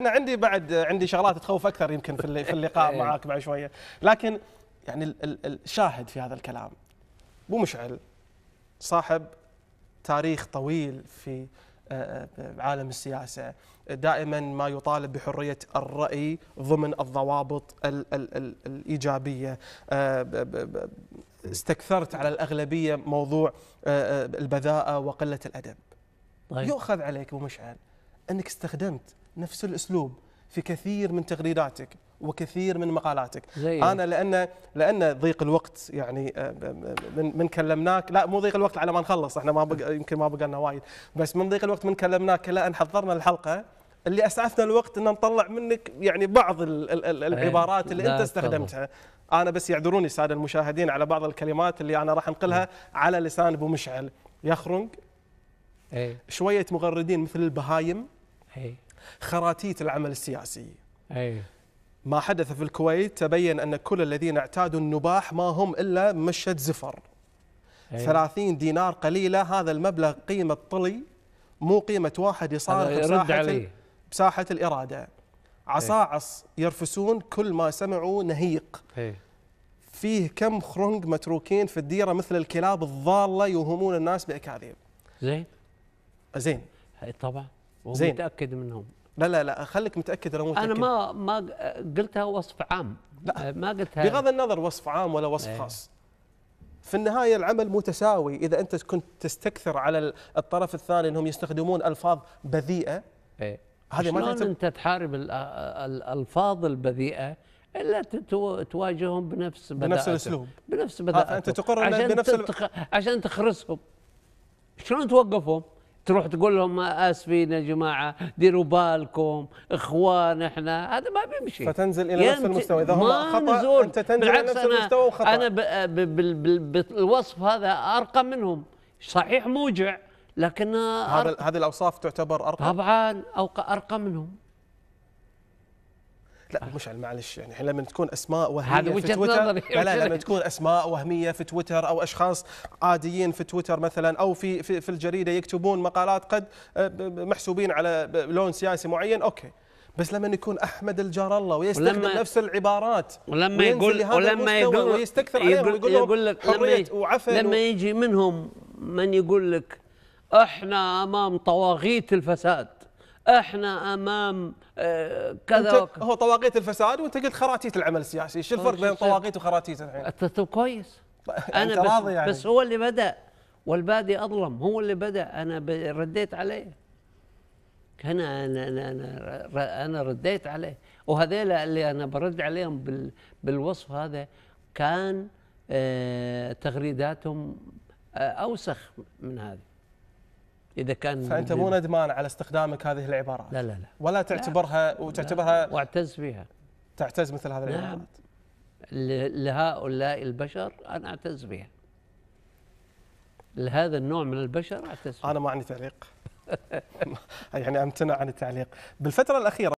انا عندي بعد عندي شغلات تخوف اكثر يمكن في اللقاء إيه. معاك بعد شويه لكن يعني الشاهد في هذا الكلام مو مشعل صاحب تاريخ طويل في آه، آه، عالم السياسه دائما ما يطالب بحريه الراي ضمن الضوابط الايجابيه آه، استكثرت على الاغلبيه موضوع البذاءه وقله الادب طيب. يؤخذ عليك ابو مشعل انك استخدمت نفس الاسلوب في كثير من تغريداتك وكثير من مقالاتك زي انا لان لان ضيق الوقت يعني آه، آه، من من كلمناك لا مو ضيق الوقت على ما نخلص احنا ما بق... يمكن ما بقى لنا وايد بس من ضيق الوقت من كلمناك الى ان حضرنا الحلقه اللي اسعفنا الوقت ان نطلع منك يعني بعض الـ الـ إيه، العبارات اللي انت استخدمتها انا بس يعذروني الساده المشاهدين على بعض الكلمات اللي انا راح انقلها إيه. على لسان ابو مشعل يخرنق إيه. شويه مغردين مثل البهايم خراتيت العمل السياسي أي. ما حدث في الكويت تبين أن كل الذين اعتادوا النباح ما هم إلا مشة زفر أي. 30 دينار قليلة هذا المبلغ قيمة طلي مو قيمة واحد يصارخ بساحة, بساحة الإرادة عصاعص يرفسون كل ما سمعوا نهيق أي. فيه كم خرنق متروكين في الديرة مثل الكلاب الضالة يوهمون الناس بأكاذيب زين زين طبعا وهو زين. متأكد منهم لا لا لا خليك متاكد انا متاكد انا ما ما قلتها وصف عام لا آه، ما قلتها بغض النظر وصف عام ولا وصف ايه خاص في النهاية العمل متساوي إذا أنت كنت تستكثر على الطرف الثاني أنهم يستخدمون ألفاظ بذيئة إيه؟ هذه ما شلون أنت تحارب الألفاظ البذيئة الا تواجههم بنفس بداءتهم بنفس الاسلوب بنفس آه، بداءتهم انت تقر عشان بنفس تتخ... عشان تخرسهم شلون توقفهم؟ تروح تقول لهم اسفين يا جماعه ديروا بالكم اخوان احنا هذا ما بيمشي فتنزل الى نفس المستوى اذا هم خطا نزول. انت تنزل الى نفس المستوى وخطا انا بالوصف هذا ارقى منهم صحيح موجع لكن هذا هذه الاوصاف تعتبر ارقى طبعا ارقى منهم لا مشعل معلش يعني لما تكون اسماء وهميه في وجهه نظري لا لما تكون اسماء وهميه في تويتر او اشخاص عاديين في تويتر مثلا او في في, في الجريده يكتبون مقالات قد آه، محسوبين على لون سياسي معين اوكي بس لما يكون احمد الجار الله ويستخدم ولما نفس العبارات ولما يقول ولما يقول ويستكثر عليهم يقول, يقول لك حريه وعفن لما يجي منهم من يقول لك احنا امام طواغيت الفساد احنا امام آه، كذا هو طواقيت الفساد وانت قلت خراتيت العمل السياسي، شو الفرق بين طواقيت وخراتيت الحين؟ انت كويس انا بس, راضي يعني. بس هو اللي بدا والبادي اظلم هو اللي بدا انا رديت عليه هنا انا انا انا, أنا رديت عليه وهذيلا اللي انا برد عليهم بالوصف هذا كان آه، تغريداتهم آه، اوسخ من هذه اذا كان فانت مو ندمان على استخدامك هذه العبارات لا لا لا ولا تعتبرها لا وتعتبرها لا واعتز بها تعتز مثل هذه نعم العبارات لهؤلاء البشر انا اعتز بها لهذا النوع من البشر اعتز بها انا ما عندي تعليق يعني امتنع عن التعليق بالفتره الاخيره